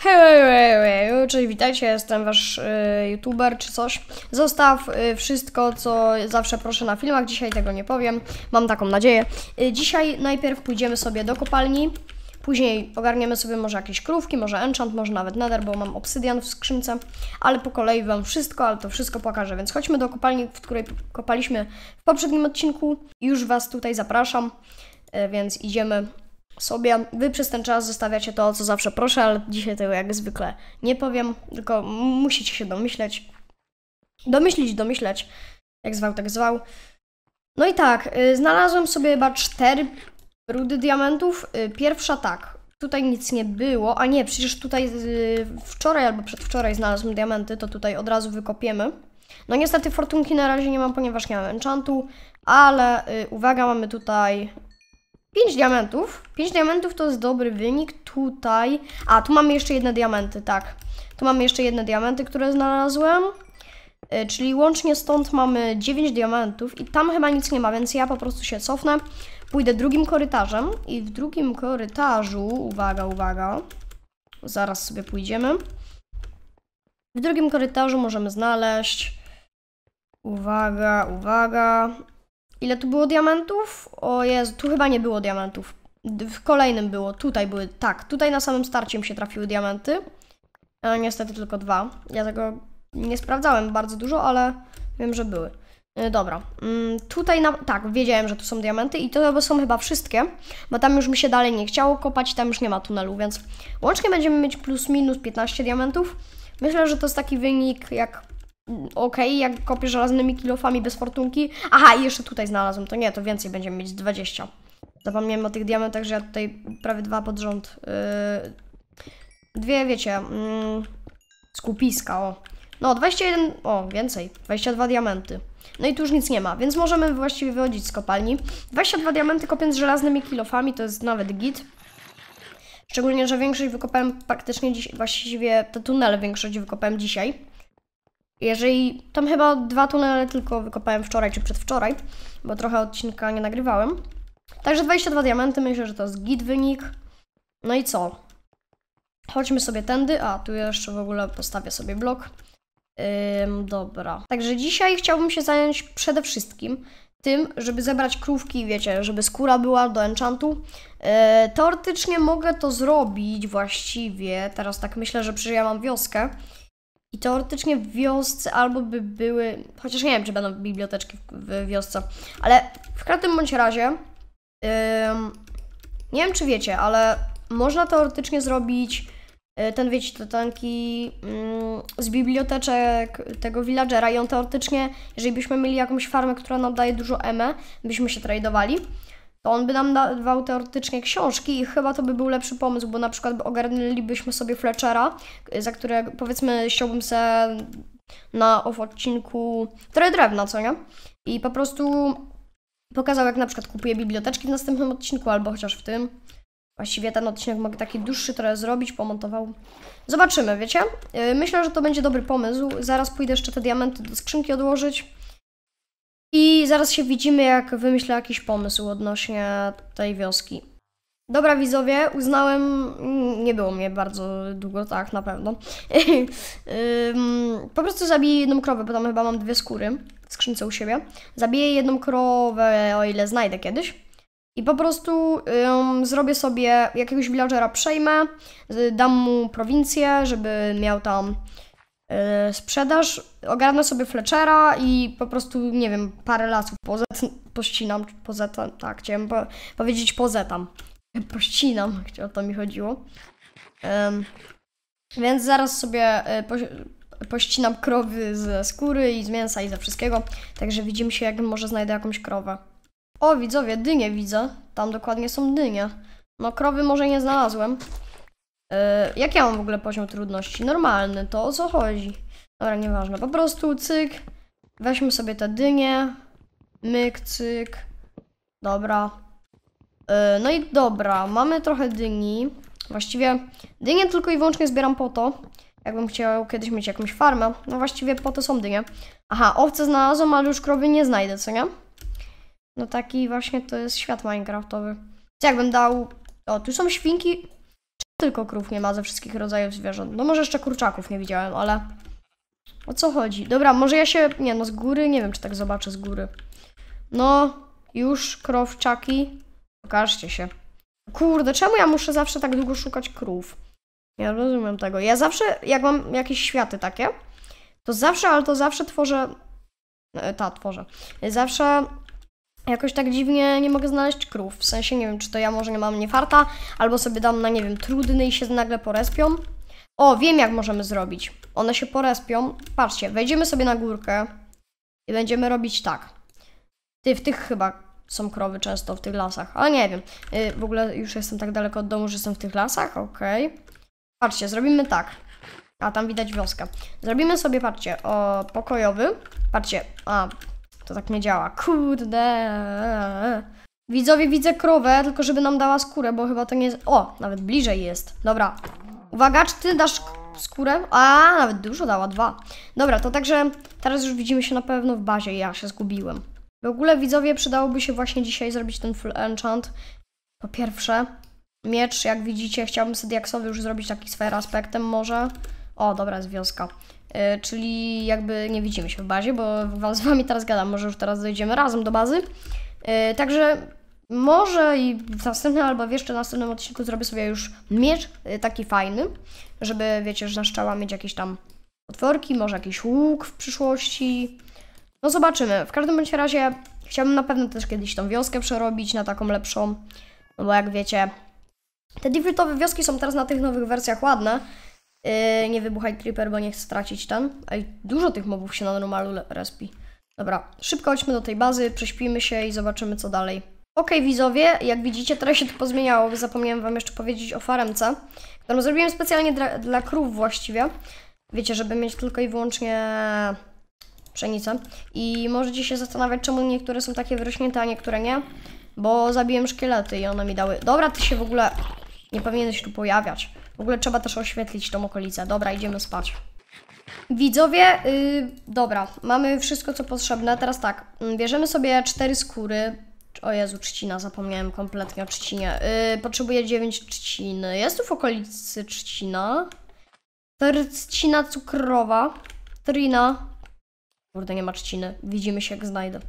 Hej, hej, hej, cześć, witajcie, jestem wasz y, youtuber czy coś. Zostaw y, wszystko, co zawsze proszę na filmach, dzisiaj tego nie powiem, mam taką nadzieję. Y, dzisiaj najpierw pójdziemy sobie do kopalni, później ogarniemy sobie może jakieś krówki, może enchant, może nawet nether, bo mam obsydian w skrzynce, ale po kolei wam wszystko, ale to wszystko pokażę, więc chodźmy do kopalni, w której kopaliśmy w poprzednim odcinku. Już was tutaj zapraszam, y, więc idziemy sobie. Wy przez ten czas zostawiacie to, o co zawsze proszę, ale dzisiaj tego jak zwykle nie powiem, tylko musicie się domyśleć. Domyślić, domyśleć. Jak zwał, tak zwał. No i tak, y, znalazłem sobie chyba cztery rudy diamentów. Y, pierwsza tak, tutaj nic nie było, a nie, przecież tutaj y, wczoraj albo przedwczoraj znalazłem diamenty, to tutaj od razu wykopiemy. No niestety fortunki na razie nie mam, ponieważ nie mam enchantu, ale uwaga, mamy tutaj 5 diamentów. 5 diamentów to jest dobry wynik. Tutaj... A, tu mamy jeszcze jedne diamenty, tak. Tu mamy jeszcze jedne diamenty, które znalazłem. E, czyli łącznie stąd mamy 9 diamentów i tam chyba nic nie ma, więc ja po prostu się cofnę. Pójdę drugim korytarzem i w drugim korytarzu... Uwaga, uwaga. Zaraz sobie pójdziemy. W drugim korytarzu możemy znaleźć... Uwaga, uwaga. Ile tu było diamentów? O Jezu, tu chyba nie było diamentów. W kolejnym było, tutaj były, tak, tutaj na samym starcie mi się trafiły diamenty. E, niestety tylko dwa. Ja tego nie sprawdzałem bardzo dużo, ale wiem, że były. E, dobra, mm, tutaj, na, tak, wiedziałem, że tu są diamenty i to są chyba wszystkie, bo tam już mi się dalej nie chciało kopać, tam już nie ma tunelu, więc łącznie będziemy mieć plus minus 15 diamentów. Myślę, że to jest taki wynik jak Okej, okay, jak kopię żelaznymi kilofami bez fortunki. Aha, i jeszcze tutaj znalazłem. To nie, to więcej będziemy mieć 20. Zapomniałem o tych diamentach, że ja tutaj prawie dwa pod rząd. Yy, dwie, wiecie, yy, skupiska, o. No, 21, o, więcej, 22 diamenty. No i tu już nic nie ma, więc możemy właściwie wychodzić z kopalni. 22 diamenty kopiąc żelaznymi kilofami, to jest nawet git. Szczególnie, że większość wykopałem praktycznie dzisiaj właściwie te tunele większość wykopałem dzisiaj. Jeżeli tam chyba dwa tunele tylko wykopałem wczoraj czy przedwczoraj, bo trochę odcinka nie nagrywałem. Także 22 diamenty, myślę, że to jest git wynik. No i co? Chodźmy sobie tędy. A, tu jeszcze w ogóle postawię sobie blok. Ym, dobra. Także dzisiaj chciałbym się zająć przede wszystkim tym, żeby zebrać krówki, wiecie, żeby skóra była do enchantu. Yy, teoretycznie mogę to zrobić właściwie, teraz tak myślę, że przecież mam wioskę, i teoretycznie w wiosce albo by były, chociaż nie wiem, czy będą biblioteczki w wiosce, ale w każdym bądź razie, yy, nie wiem, czy wiecie, ale można teoretycznie zrobić yy, ten, wiecie, te tanki yy, z biblioteczek tego villagera i on teoretycznie, jeżeli byśmy mieli jakąś farmę, która nam daje dużo eme, byśmy się tradowali, to on by nam dawał teoretycznie książki i chyba to by był lepszy pomysł, bo na przykład ogarnęlibyśmy sobie Fletchera, za które powiedzmy chciałbym se na ow odcinku trochę drewna, co nie? I po prostu pokazał jak na przykład kupuje biblioteczki w następnym odcinku albo chociaż w tym. Właściwie ten odcinek mogę taki dłuższy trochę zrobić, pomontował. Zobaczymy, wiecie? Y, myślę, że to będzie dobry pomysł. Zaraz pójdę jeszcze te diamenty do skrzynki odłożyć. I zaraz się widzimy, jak wymyślę jakiś pomysł odnośnie tej wioski. Dobra widzowie, uznałem, mm, nie było mnie bardzo długo, tak na pewno. po prostu zabiję jedną krowę, bo tam chyba mam dwie skóry w skrzynce u siebie. Zabiję jedną krowę, o ile znajdę kiedyś. I po prostu um, zrobię sobie jakiegoś villagera, przejmę, dam mu prowincję, żeby miał tam E, sprzedaż, ogarnę sobie Fletchera i po prostu, nie wiem, parę lasów poza, pościnam, poza, tak, chciałem po, powiedzieć poza tam, pościnam, o to mi chodziło. Um, więc zaraz sobie e, po, pościnam krowy ze skóry i z mięsa i ze wszystkiego, także widzimy się, jak może znajdę jakąś krowę. O, widzowie, dynie widzę, tam dokładnie są dynie. No, krowy może nie znalazłem, E, jak ja mam w ogóle poziom trudności? Normalny, to o co chodzi? Dobra, nieważne, po prostu cyk. Weźmy sobie te dynie. Myk, cyk. Dobra. E, no i dobra, mamy trochę dyni. Właściwie dynie tylko i wyłącznie zbieram po to, jakbym chciał kiedyś mieć jakąś farmę. No właściwie po to są dynie. Aha, owce znalazłem, ale już krowy nie znajdę, co nie? No taki właśnie to jest świat minecraftowy. Co jakbym dał... O, tu są świnki tylko krów nie ma ze wszystkich rodzajów zwierząt. No może jeszcze kurczaków nie widziałem, ale... O co chodzi? Dobra, może ja się... Nie, no z góry, nie wiem, czy tak zobaczę z góry. No, już krowczaki. Pokażcie się. Kurde, czemu ja muszę zawsze tak długo szukać krów? Ja rozumiem tego. Ja zawsze, jak mam jakieś światy takie, to zawsze, ale to zawsze tworzę... E, ta, tworzę. Zawsze Jakoś tak dziwnie nie mogę znaleźć krów. W sensie nie wiem, czy to ja może nie mam niefarta, albo sobie dam na, nie wiem, trudny i się nagle porespią. O, wiem jak możemy zrobić. One się porespią. Patrzcie, wejdziemy sobie na górkę i będziemy robić tak. Ty, w tych chyba są krowy często w tych lasach, ale nie wiem. Y, w ogóle już jestem tak daleko od domu, że jestem w tych lasach, okej. Okay. Patrzcie, zrobimy tak. A, tam widać wioskę. Zrobimy sobie, patrzcie, o, pokojowy. Patrzcie, a, to tak nie działa. Kurde. Widzowie, widzę krowę, tylko żeby nam dała skórę, bo chyba to nie jest... O, nawet bliżej jest. Dobra. Uwaga, czy ty dasz skórę? A, nawet dużo dała, dwa. Dobra, to także teraz już widzimy się na pewno w bazie. Ja się zgubiłem. W ogóle widzowie przydałoby się właśnie dzisiaj zrobić ten full enchant. Po pierwsze, miecz, jak widzicie, chciałbym sobie już zrobić taki sfer aspektem może. O, dobra, jest wioska. E, czyli jakby nie widzimy się w bazie, bo z Wami teraz gadam, może już teraz dojdziemy razem do bazy. E, także może i w następnym albo jeszcze następnym odcinku zrobię sobie już miecz e, taki fajny, żeby wiecie, że na mieć jakieś tam otworki, może jakiś łuk w przyszłości. No zobaczymy. W każdym bądź razie chciałbym na pewno też kiedyś tą wioskę przerobić na taką lepszą, no bo jak wiecie, te defaultowe wioski są teraz na tych nowych wersjach ładne, E, nie wybuchaj Creeper, bo nie chcę stracić ten. Ej, dużo tych mobów się na normalu respi. Dobra, szybko chodźmy do tej bazy, prześpimy się i zobaczymy co dalej. Ok, widzowie, jak widzicie, teraz się to pozmieniało, zapomniałem wam jeszcze powiedzieć o faremce, którą zrobiłem specjalnie dla, dla krów właściwie. Wiecie, żeby mieć tylko i wyłącznie pszenicę. I możecie się zastanawiać, czemu niektóre są takie wyrośnięte, a niektóre nie. Bo zabiłem szkielety i one mi dały... Dobra, ty się w ogóle... Nie powinien się tu pojawiać. W ogóle trzeba też oświetlić tą okolicę. Dobra, idziemy spać. Widzowie, yy, dobra, mamy wszystko co potrzebne. Teraz tak, mm, bierzemy sobie cztery skóry. O Jezu, trzcina, zapomniałem kompletnie o trzcinie. Yy, potrzebuję 9 trzciny. Jest tu w okolicy trzcina. Trzcina cukrowa. Trina. Kurde, nie ma trzciny. Widzimy się jak znajdę.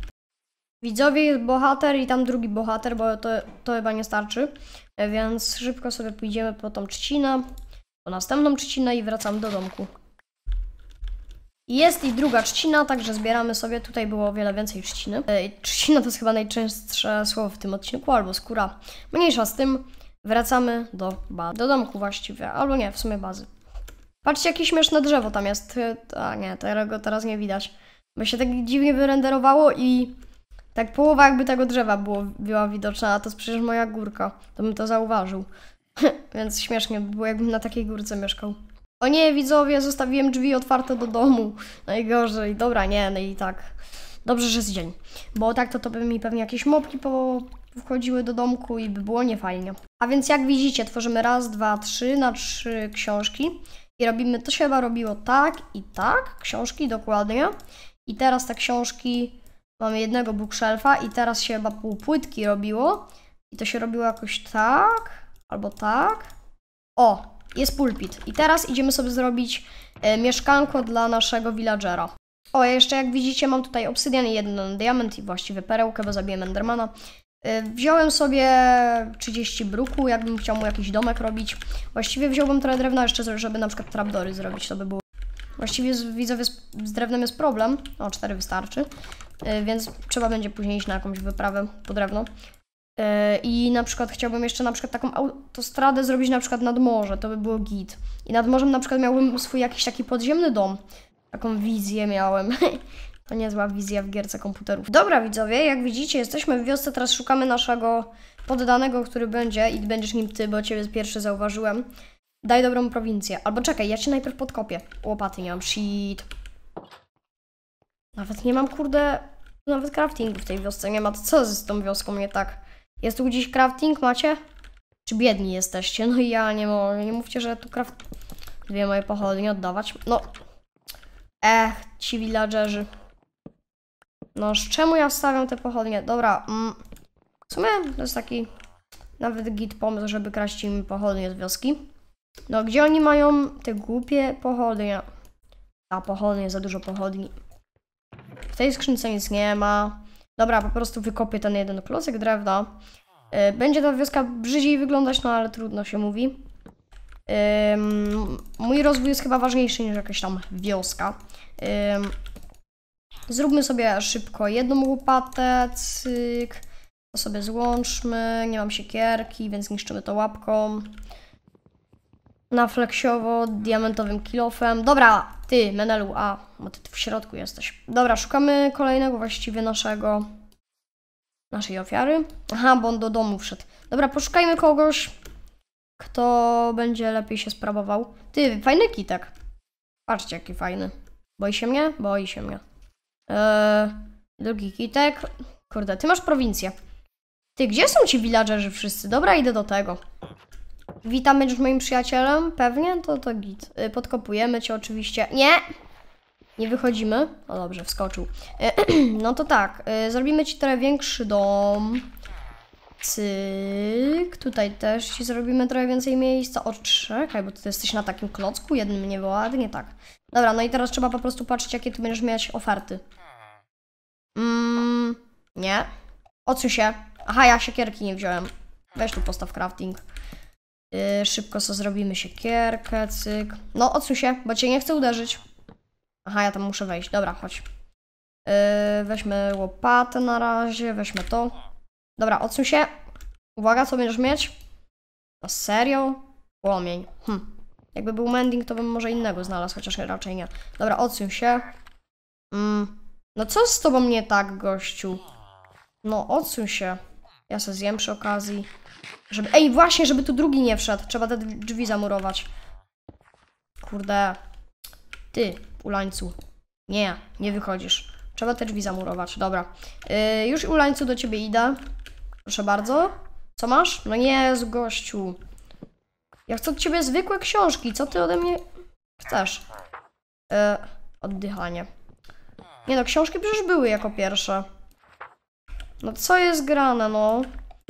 Widzowie jest bohater i tam drugi bohater, bo to, to chyba nie starczy. E, więc szybko sobie pójdziemy po tą trzcinę, po następną trzcinę i wracam do domku. Jest i druga trzcina, także zbieramy sobie. Tutaj było o wiele więcej trzciny. E, trzcina to jest chyba najczęstsze słowo w tym odcinku, albo skóra. Mniejsza z tym, wracamy do, bazy do domku właściwie, albo nie, w sumie bazy. Patrzcie, jakie śmieszne drzewo tam jest. E, a nie, tego teraz nie widać. Bo się tak dziwnie wyrenderowało i tak połowa jakby tego drzewa było, była widoczna, a to jest przecież moja górka. To bym to zauważył. Więc śmiesznie by było, jakbym na takiej górce mieszkał. O nie, widzowie, zostawiłem drzwi otwarte do domu. Najgorzej. Dobra, nie, no i tak. Dobrze, że jest dzień. Bo tak to, to by mi pewnie jakieś mopki po, wchodziły do domku i by było niefajnie. A więc jak widzicie, tworzymy raz, dwa, trzy na trzy książki i robimy, to się chyba robiło tak i tak, książki dokładnie. I teraz te książki Mamy jednego bookshelfa i teraz się chyba pół płytki robiło. I to się robiło jakoś tak, albo tak. O, jest pulpit. I teraz idziemy sobie zrobić e, mieszkanko dla naszego villagera. O, jeszcze jak widzicie mam tutaj obsydian i jeden diament i właściwie perełkę, bo zabiję Endermana. E, wziąłem sobie 30 bruku, jakbym chciał mu jakiś domek robić. Właściwie wziąłbym trochę drewna jeszcze, żeby na przykład trapdory zrobić, to by było Właściwie z, widzowie z, z, drewnem jest problem. O, cztery wystarczy. E, więc trzeba będzie później iść na jakąś wyprawę po drewno. E, I na przykład chciałbym jeszcze na przykład taką autostradę zrobić na przykład nad morze, to by było git. I nad morzem na przykład miałbym swój jakiś taki podziemny dom. Taką wizję miałem. to niezła wizja w gierce komputerów. Dobra widzowie, jak widzicie jesteśmy w wiosce, teraz szukamy naszego poddanego, który będzie i będziesz nim ty, bo ciebie pierwszy zauważyłem. Daj dobrą prowincję. Albo czekaj, ja cię najpierw podkopię. Łopaty nie mam, shit. Nawet nie mam, kurde, nawet craftingu w tej wiosce nie ma. To co z tą wioską nie tak? Jest tu gdzieś crafting, macie? Czy biedni jesteście? No i ja nie mogę, nie mówcie, że tu craft... Dwie moje pochodnie oddawać. No. Ech, ci villagerzy. No, z czemu ja stawiam te pochodnie? Dobra, mm. w sumie to jest taki nawet git pomysł, żeby kraść im pochodnie z wioski. No, gdzie oni mają te głupie pochodnie? A, pochodnie, za dużo pochodni. W tej skrzynce nic nie ma. Dobra, po prostu wykopię ten jeden klocek drewna. E, będzie ta wioska brzydziej wyglądać, no ale trudno się mówi. Mój rozwój jest chyba ważniejszy niż jakaś tam wioska. Zróbmy sobie szybko jedną łopatę, cyk. To sobie złączmy, nie mam siekierki, więc niszczymy to łapką. Na fleksiowo, diamentowym kilofem. Dobra, ty, Menelu, a bo ty w środku jesteś. Dobra, szukamy kolejnego właściwie naszego... Naszej ofiary. Aha, bo on do domu wszedł. Dobra, poszukajmy kogoś, kto będzie lepiej się sprawował. Ty, fajny kitek. Tak. Patrzcie, jaki fajny. Boi się mnie? Boi się mnie. Eee, drugi kitek. Kurde, ty masz prowincję. Ty, gdzie są ci villagerzy wszyscy? Dobra, idę do tego. Witam, będziesz moim przyjacielem? Pewnie? To to git. Y, podkopujemy cię oczywiście. Nie! Nie wychodzimy? O dobrze, wskoczył. E, no to tak, e, zrobimy ci trochę większy dom. Cyk, tutaj też ci zrobimy trochę więcej miejsca. O, czekaj, bo ty jesteś na takim klocku, jednym nie było ładnie, tak. Dobra, no i teraz trzeba po prostu patrzeć, jakie tu będziesz mieć oferty. Mmm, nie. Odsuń się. Aha, ja siekierki nie wziąłem. Weź tu postaw crafting. Yy, szybko co zrobimy siekierkę, cyk. No, odsuń się, bo cię nie chcę uderzyć. Aha, ja tam muszę wejść. Dobra, chodź. Yy, weźmy łopatę na razie, weźmy to. Dobra, odsuń się. Uwaga, co będziesz mieć? No serio? Płomień. Hm. Jakby był mending, to bym może innego znalazł, chociaż raczej nie. Dobra, odsuń się. Mm. No co z tobą nie tak, gościu? No, odsuń się. Ja se zjem przy okazji. Żeby... Ej, właśnie, żeby tu drugi nie wszedł. Trzeba te drzwi zamurować. Kurde. Ty, ulańcu. Nie, nie wychodzisz. Trzeba te drzwi zamurować, dobra. Yy, już ulańcu do ciebie idę. Proszę bardzo. Co masz? No nie, z gościu. Ja chcę od ciebie zwykłe książki. Co ty ode mnie chcesz? Yy, oddychanie. Nie no, książki przecież były jako pierwsze. No co jest grane, no?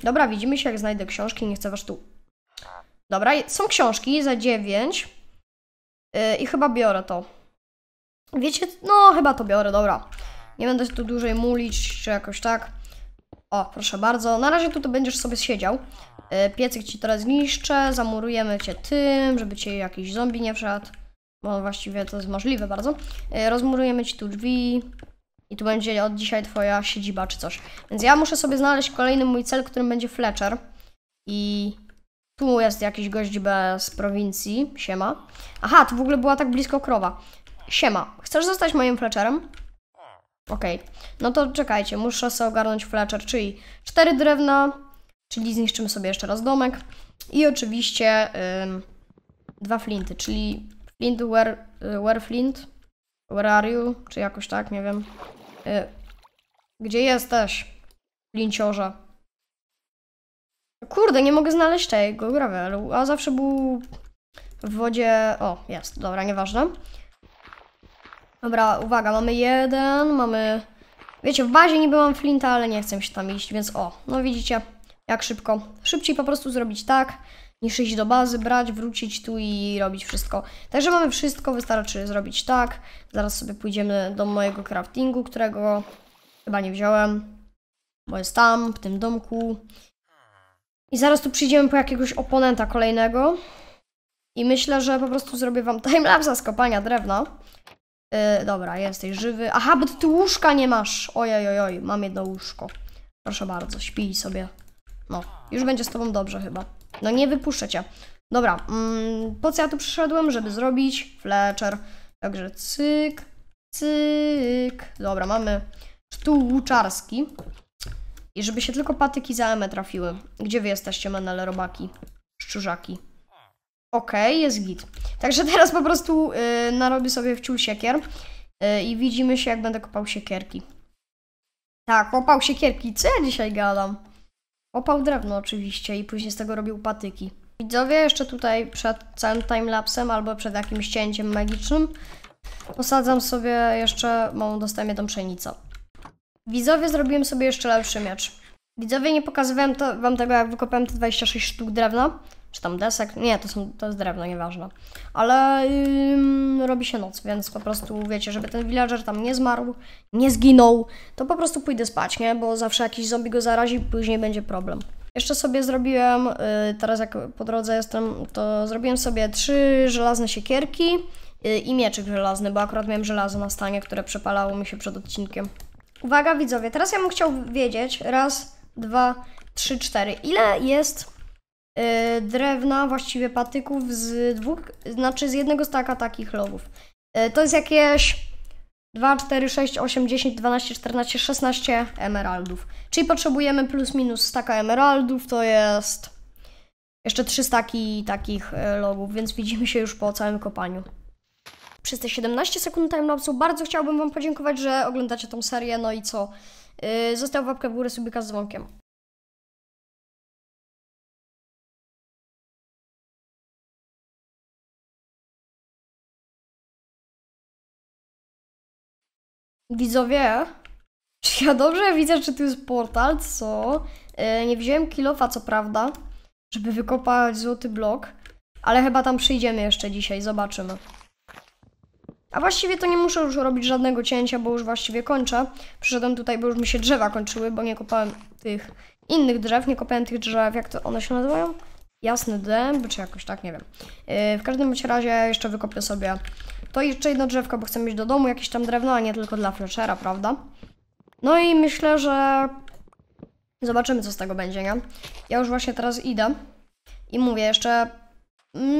Dobra, widzimy się, jak znajdę książki. Nie chcę was tu... Dobra, są książki za 9. Yy, I chyba biorę to. Wiecie, no chyba to biorę, dobra. Nie będę się tu dłużej mulić, czy jakoś tak. O, proszę bardzo. Na razie tutaj będziesz sobie siedział. Yy, piecyk ci teraz zniszczę, zamurujemy cię tym, żeby cię jakiś zombie nie wszedł. Bo właściwie to jest możliwe bardzo. Yy, rozmurujemy ci tu drzwi. I tu będzie od dzisiaj twoja siedziba czy coś. Więc ja muszę sobie znaleźć kolejny mój cel, którym będzie Fletcher. I tu jest jakiś gość bez prowincji. Siema. Aha, tu w ogóle była tak blisko krowa. Siema. Chcesz zostać moim Fletcherem? Okej. Okay. No to czekajcie, muszę sobie ogarnąć Fletcher, czyli cztery drewna, czyli zniszczymy sobie jeszcze raz domek i oczywiście dwa flinty, czyli flint, where, y, where flint, where are you, czy jakoś tak, nie wiem. Y, gdzie jesteś, flinciorze? Kurde, nie mogę znaleźć tego gravelu, a zawsze był w wodzie... O, jest, dobra, nieważne. Dobra, uwaga, mamy jeden, mamy... Wiecie, w bazie niby mam flinta, ale nie chcę się tam iść, więc o, no widzicie, jak szybko. Szybciej po prostu zrobić tak, niż iść do bazy, brać, wrócić tu i robić wszystko. Także mamy wszystko, wystarczy zrobić tak. Zaraz sobie pójdziemy do mojego craftingu, którego chyba nie wziąłem, bo jest tam, w tym domku. I zaraz tu przyjdziemy po jakiegoś oponenta kolejnego. I myślę, że po prostu zrobię wam timelapse z kopania drewna. Yy, dobra, jesteś żywy. Aha, bo ty łóżka nie masz. Ojej, oj, oj, mam jedno łóżko. Proszę bardzo, śpij sobie. No, już będzie z tobą dobrze chyba. No nie wypuszczę cię. Dobra, mm, po co ja tu przyszedłem? Żeby zrobić Fletcher. Także cyk, cyk. Dobra, mamy sztuł łuczarski. I żeby się tylko patyki za Emę trafiły. Gdzie wy jesteście, manele robaki? Szczurzaki. Okej, okay, jest git. Także teraz po prostu yy, narobię sobie wciół siekier yy, i widzimy się, jak będę kopał siekierki. Tak, kopał siekierki. Co ja dzisiaj gadam? Kopał drewno oczywiście i później z tego robił patyki. Widzowie, jeszcze tutaj przed całym timelapsem albo przed jakimś cięciem magicznym posadzam sobie jeszcze mam dostępnie tą pszenicę. Widzowie, zrobiłem sobie jeszcze lepszy miecz. Widzowie, nie pokazywałem to, wam tego, jak wykopałem te 26 sztuk drewna, czy tam desek. Nie, to, są, to jest drewno, nieważne. Ale robi się noc, więc po prostu, wiecie, żeby ten villager tam nie zmarł, nie zginął, to po prostu pójdę spać, nie? Bo zawsze jakiś zombie go zarazi, później będzie problem. Jeszcze sobie zrobiłem, y, teraz jak po drodze jestem, to zrobiłem sobie trzy żelazne siekierki y, i mieczyk żelazny, bo akurat miałem żelazo na stanie, które przepalało mi się przed odcinkiem. Uwaga widzowie, teraz ja bym chciał wiedzieć, raz, dwa, trzy, cztery, ile jest yy, drewna, właściwie patyków z dwóch, znaczy z jednego staka takich logów. Yy, to jest jakieś 2, 4, 6, 8, 10, 12, 14, 16 emeraldów. Czyli potrzebujemy plus minus staka emeraldów, to jest jeszcze trzy staki takich y, logów, więc widzimy się już po całym kopaniu przez te 17 sekund timelapsu. Bardzo chciałbym Wam podziękować, że oglądacie tą serię, no i co? Yy, zostaw łapkę w górę, subika z dzwonkiem. Widzowie, czy ja dobrze widzę, czy tu jest portal, co? Yy, nie wziąłem kilofa, co prawda, żeby wykopać złoty blok, ale chyba tam przyjdziemy jeszcze dzisiaj, zobaczymy. A właściwie to nie muszę już robić żadnego cięcia, bo już właściwie kończę. Przyszedłem tutaj, bo już mi się drzewa kończyły, bo nie kopałem tych innych drzew, nie kopałem tych drzew, jak to one się nazywają? Jasny dęb, czy jakoś tak, nie wiem. Yy, w każdym razie jeszcze wykopię sobie to jeszcze jedno drzewko, bo chcę mieć do domu jakieś tam drewno, a nie tylko dla Fletchera, prawda? No i myślę, że zobaczymy, co z tego będzie, nie? Ja już właśnie teraz idę i mówię jeszcze...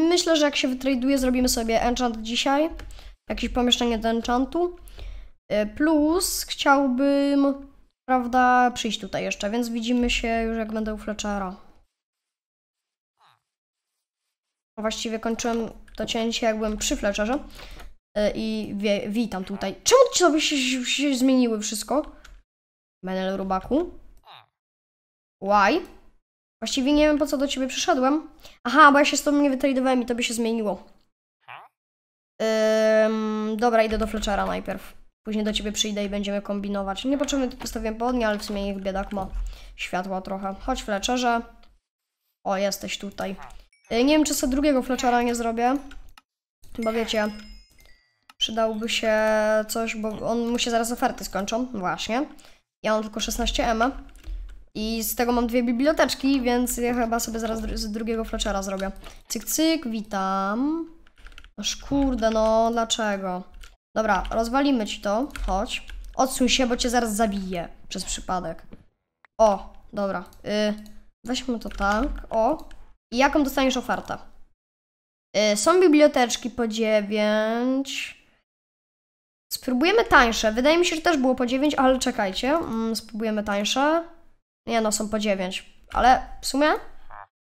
Myślę, że jak się wytraduję, zrobimy sobie enchant dzisiaj jakieś pomieszczenie do enchantu. E, plus chciałbym, prawda, przyjść tutaj jeszcze, więc widzimy się już jak będę u Fletchera. Właściwie kończyłem to cięcie jakbym przy Fletcherze e, i wie, witam tutaj. Czemu ci sobie się, się zmieniły wszystko? Menel Rubaku. Why? Właściwie nie wiem po co do ciebie przyszedłem. Aha, bo ja się z tobą nie wytradowałem i to by się zmieniło. Ym, dobra, idę do Fletchera najpierw. Później do ciebie przyjdę i będziemy kombinować. Nie potrzebny postawiłem południe, ale w sumie niech biedak ma światła trochę. Chodź Fletcherze. O, jesteś tutaj. Y, nie wiem, czy sobie drugiego Fletchera nie zrobię. Bo wiecie, przydałby się coś, bo on mu się zaraz oferty skończą. Właśnie. Ja mam tylko 16 M. I z tego mam dwie biblioteczki, więc ja chyba sobie zaraz z drugiego Fletchera zrobię. Cyk, cyk, witam. Aż kurde, no dlaczego? Dobra, rozwalimy ci to. Chodź. Odsuń się, bo cię zaraz zabiję. Przez przypadek. O, dobra. Y, weźmy to tak. O. I jaką dostaniesz ofertę? Y, są biblioteczki po 9. Spróbujemy tańsze. Wydaje mi się, że też było po 9, ale czekajcie. Mm, spróbujemy tańsze. Nie no, są po 9. Ale w sumie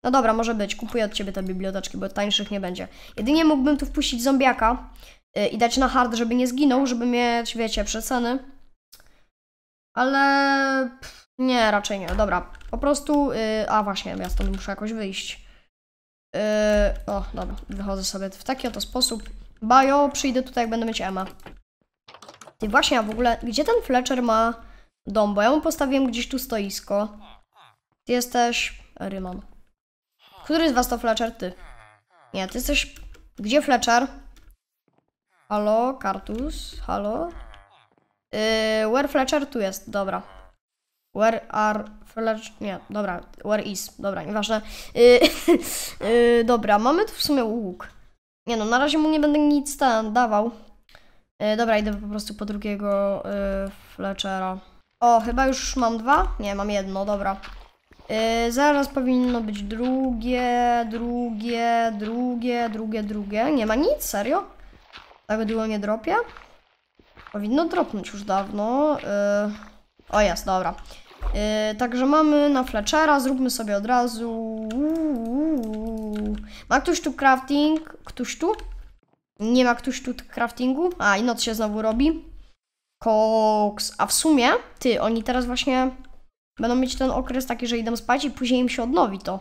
no dobra, może być. Kupuję od ciebie te biblioteczki, bo tańszych nie będzie. Jedynie mógłbym tu wpuścić zombiaka y, i dać na hard, żeby nie zginął, żeby mieć, wiecie, przeceny. Ale... nie, raczej nie. Dobra, po prostu... Yy, a właśnie, ja stąd muszę jakoś wyjść. Yy, o, dobra, wychodzę sobie w taki oto sposób. Bajo, przyjdę tutaj, jak będę mieć Emma. I właśnie, a w ogóle, gdzie ten Fletcher ma dom? Bo ja mu postawiłem gdzieś tu stoisko. Ty jesteś... Ryman. Który z was to Fletcher? Ty. Nie, ty jesteś... Gdzie Fletcher? Halo, Kartus? Halo? Yy, where Fletcher? Tu jest, dobra. Where are Fletcher? Nie, dobra. Where is? Dobra, nieważne. Yy, yy, dobra, mamy tu w sumie łuk. Nie no, na razie mu nie będę nic ten dawał. Yy, dobra, idę po prostu po drugiego yy, Fletchera. O, chyba już mam dwa? Nie, mam jedno, dobra. E, zaraz powinno być drugie, drugie, drugie, drugie, drugie. Nie ma nic, serio? Tak długo nie dropie? Powinno dropnąć już dawno. Yy... O jest, dobra. Yy, także mamy na Fletchera, zróbmy sobie od razu. Uuu. Ma ktoś tu crafting? Ktoś tu? Nie ma ktoś tu craftingu? A, i noc się znowu robi. Koks. A w sumie, ty, oni teraz właśnie Będą mieć ten okres taki, że idą spać i później im się odnowi to.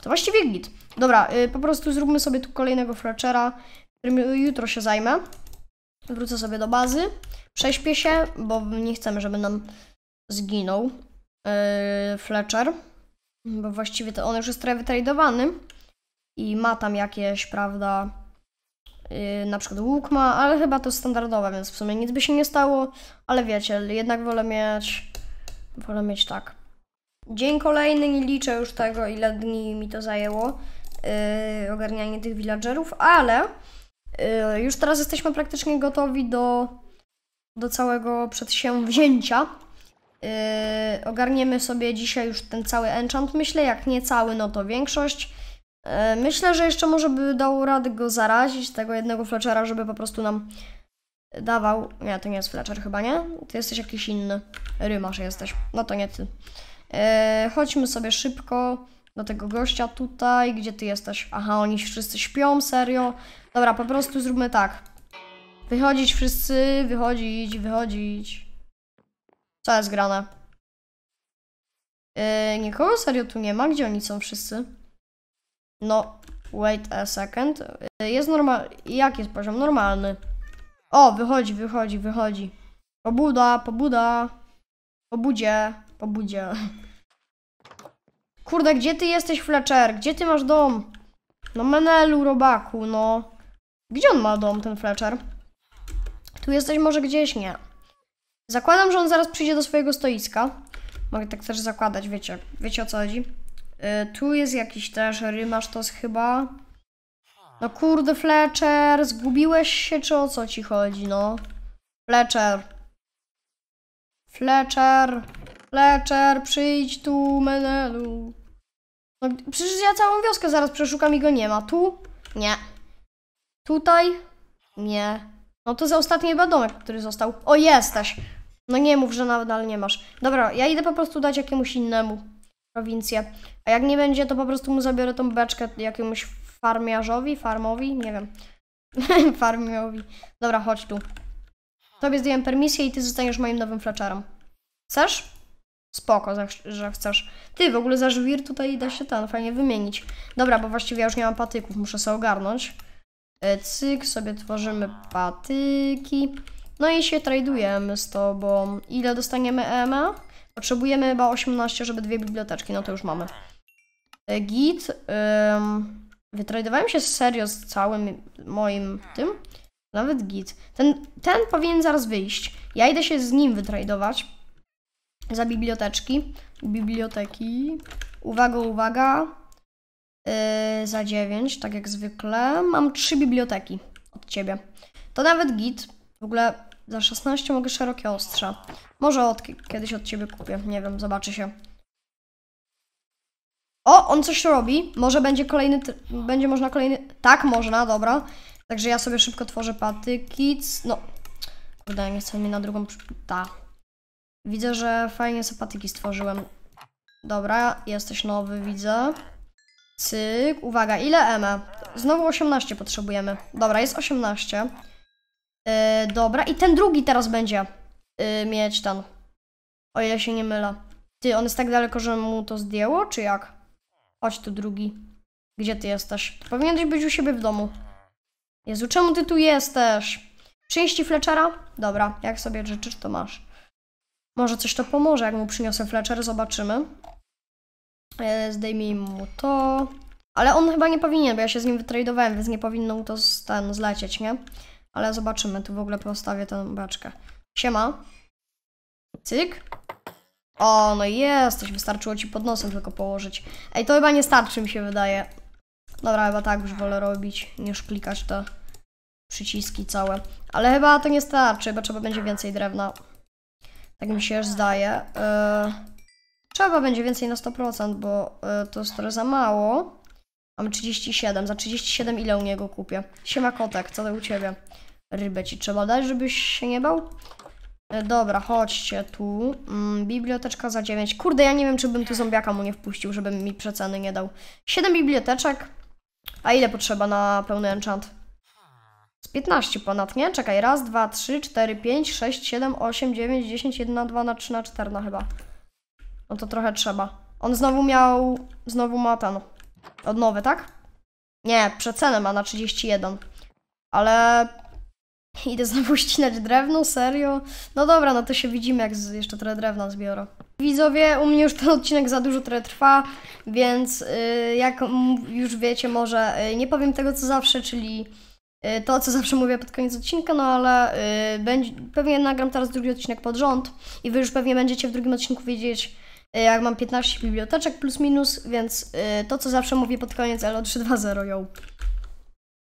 To właściwie git. Dobra, y, po prostu zróbmy sobie tu kolejnego Fletchera, którym jutro się zajmę. Wrócę sobie do bazy, prześpię się, bo nie chcemy, żeby nam zginął y, Fletcher. Bo właściwie to on już jest trochę wytradowany i ma tam jakieś, prawda, y, na przykład łuk ma, ale chyba to standardowe, więc w sumie nic by się nie stało. Ale wiecie, jednak wolę mieć Wolę mieć tak. Dzień kolejny, nie liczę już tego, ile dni mi to zajęło, yy, ogarnianie tych villagerów, ale yy, już teraz jesteśmy praktycznie gotowi do, do całego przedsięwzięcia. Yy, ogarniemy sobie dzisiaj już ten cały enchant, myślę, jak nie cały, no to większość. Yy, myślę, że jeszcze może by dało radę go zarazić, tego jednego Fletchera, żeby po prostu nam dawał... Nie, to nie jest Fletcher chyba, nie? Ty jesteś jakiś inny. Rymarz jesteś. No to nie ty. E, chodźmy sobie szybko do tego gościa tutaj. Gdzie ty jesteś? Aha, oni wszyscy śpią, serio? Dobra, po prostu zróbmy tak. Wychodzić wszyscy, wychodzić, wychodzić. Co jest grane? E, nikogo serio tu nie ma? Gdzie oni są wszyscy? No, wait a second. E, jest normal... Jaki jest poziom? Normalny. O, wychodzi, wychodzi, wychodzi. Pobuda, pobuda. Pobudzie, pobudzie. Kurde, gdzie ty jesteś, Fletcher? Gdzie ty masz dom? No Menelu, robaku, no. Gdzie on ma dom, ten Fletcher? Tu jesteś może gdzieś, nie. Zakładam, że on zaraz przyjdzie do swojego stoiska. Mogę tak też zakładać, wiecie, wiecie o co chodzi. Yy, tu jest jakiś też rymasz, to chyba... No kurde, Fletcher, zgubiłeś się, czy o co ci chodzi, no? Fletcher. Fletcher. Fletcher, przyjdź tu, menelu. No, przecież ja całą wioskę zaraz przeszukam i go nie ma. Tu? Nie. Tutaj? Nie. No to za ostatni chyba domek, który został. O, jesteś! No nie mów, że nadal nie masz. Dobra, ja idę po prostu dać jakiemuś innemu prowincję. A jak nie będzie, to po prostu mu zabiorę tą beczkę jakiemuś farmiarzowi, farmowi, nie wiem. farmiowi. Dobra, chodź tu. Tobie zdjąłem permisję i ty zostaniesz moim nowym fletcherem. Chcesz? Spoko, że chcesz. Ty, w ogóle za żwir tutaj da się ten fajnie wymienić. Dobra, bo właściwie ja już nie mam patyków, muszę sobie ogarnąć. E, cyk, sobie tworzymy patyki. No i się tradujemy z tobą. Ile dostaniemy EMA? Potrzebujemy chyba 18, żeby dwie biblioteczki, no to już mamy. E, git. Ym... Wytradowałem się serio z całym moim tym. Nawet git. Ten, ten powinien zaraz wyjść. Ja idę się z nim wytradować. Za biblioteczki. Biblioteki. Uwaga, uwaga. Yy, za 9, tak jak zwykle. Mam 3 biblioteki od ciebie. To nawet git. W ogóle za 16 mogę szerokie ostrza. Może od, kiedyś od ciebie kupię. Nie wiem, zobaczy się. O, on coś robi. Może będzie kolejny... Będzie można kolejny... Tak, można, dobra. Także ja sobie szybko tworzę patyki. No. Kurde, nie chcę mi na drugą... Ta. Widzę, że fajnie sobie patyki stworzyłem. Dobra, jesteś nowy, widzę. Cyk. Uwaga, ile M? Znowu 18 potrzebujemy. Dobra, jest 18. Yy, dobra, i ten drugi teraz będzie yy, mieć ten. O ile się nie mylę. Ty, on jest tak daleko, że mu to zdjęło, czy jak? Chodź tu drugi. Gdzie ty jesteś? Powinien powinieneś być u siebie w domu. Jezu, czemu ty tu jesteś? Części Fletchera? Dobra, jak sobie życzysz, to masz. Może coś to pomoże, jak mu przyniosę Fletcher, zobaczymy. E, zdejmij mu to. Ale on chyba nie powinien, bo ja się z nim wytradowałem, więc nie powinno mu to z, ten zlecieć, nie? Ale zobaczymy, tu w ogóle postawię tę beczkę. Siema. Cyk. O, no jesteś, wystarczyło ci pod nosem tylko położyć. Ej, to chyba nie starczy mi się wydaje. Dobra, chyba tak już wolę robić, niż klikać te przyciski całe. Ale chyba to nie starczy, chyba trzeba będzie więcej drewna. Tak mi się już zdaje. E, trzeba będzie więcej na 100%, bo e, to jest trochę za mało. Mam 37, za 37 ile u niego kupię? Siema kotek, co to u ciebie? Rybę ci trzeba dać, żebyś się nie bał? E, dobra, chodźcie tu. Mm, biblioteczka za 9. Kurde, ja nie wiem, czy bym tu zombiaka mu nie wpuścił, żeby mi przeceny nie dał. 7 biblioteczek. A ile potrzeba na pełny enchant? Z 15 ponad, nie? Czekaj, raz, dwa, trzy, cztery, pięć, sześć, siedem, osiem, dziewięć, dziesięć, jedna, dwa, na trzy, na czterna chyba. No to trochę trzeba. On znowu miał... Znowu ma ten... Odnowy, tak? Nie, przecenę ma na 31. Ale Idę znowu ścinać drewno? Serio? No dobra, no to się widzimy, jak jeszcze trochę drewna zbiorę. Widzowie, u mnie już ten odcinek za dużo trochę trwa, więc y, jak już wiecie, może y, nie powiem tego co zawsze, czyli y, to, co zawsze mówię pod koniec odcinka, no ale będzie, pewnie nagram teraz drugi odcinek pod rząd i wy już pewnie będziecie w drugim odcinku wiedzieć, jak mam 15 biblioteczek plus minus, więc to, co zawsze mówię pod koniec, LO 3.2.0, yo.